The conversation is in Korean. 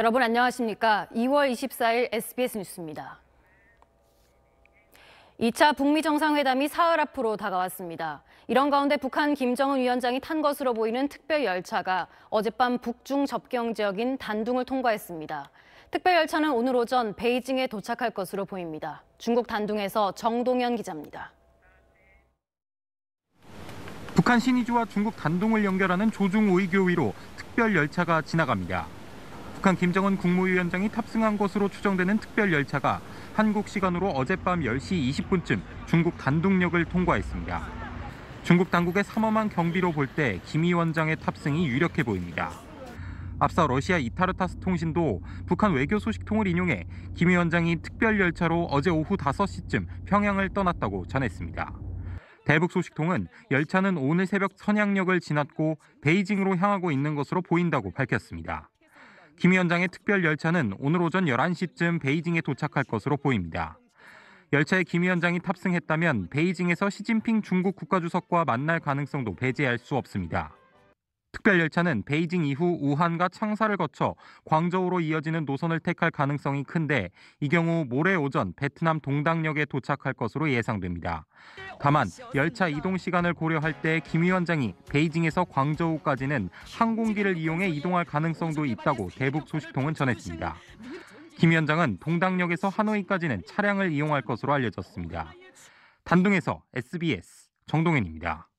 여러분 안녕하십니까? 2월 24일 SBS 뉴스입니다. 2차 북미 정상회담이 사흘 앞으로 다가왔습니다. 이런 가운데 북한 김정은 위원장이 탄 것으로 보이는 특별 열차가 어젯밤 북중 접경 지역인 단둥을 통과했습니다. 특별 열차는 오늘 오전 베이징에 도착할 것으로 보입니다. 중국 단둥에서 정동현 기자입니다. 북한 신의주와 중국 단둥을 연결하는 조중우이교위로 특별 열차가 지나갑니다. 북한 김정은 국무위원장이 탑승한 것으로 추정되는 특별 열차가 한국 시간으로 어젯밤 10시 20분쯤 중국 단둥역을 통과했습니다. 중국 당국의 삼엄한 경비로 볼 때 김 위원장의 탑승이 유력해 보입니다. 앞서 러시아 이타르타스 통신도 북한 외교 소식통을 인용해 김 위원장이 특별 열차로 어제 오후 5시쯤 평양을 떠났다고 전했습니다. 대북 소식통은 열차는 오늘 새벽 선양역을 지났고 베이징으로 향하고 있는 것으로 보인다고 밝혔습니다. 김 위원장의 특별 열차는 오늘 오전 11시쯤 베이징에 도착할 것으로 보입니다. 열차에 김 위원장이 탑승했다면 베이징에서 시진핑 중국 국가주석과 만날 가능성도 배제할 수 없습니다. 특별 열차는 베이징 이후 우한과 창사를 거쳐 광저우로 이어지는 노선을 택할 가능성이 큰데 이 경우 모레 오전 베트남 동당역에 도착할 것으로 예상됩니다. 다만 열차 이동 시간을 고려할 때 김 위원장이 베이징에서 광저우까지는 항공기를 이용해 이동할 가능성도 있다고 대북 소식통은 전했습니다. 김 위원장은 동당역에서 하노이까지는 차량을 이용할 것으로 알려졌습니다. 단둥에서 SBS 정동현입니다.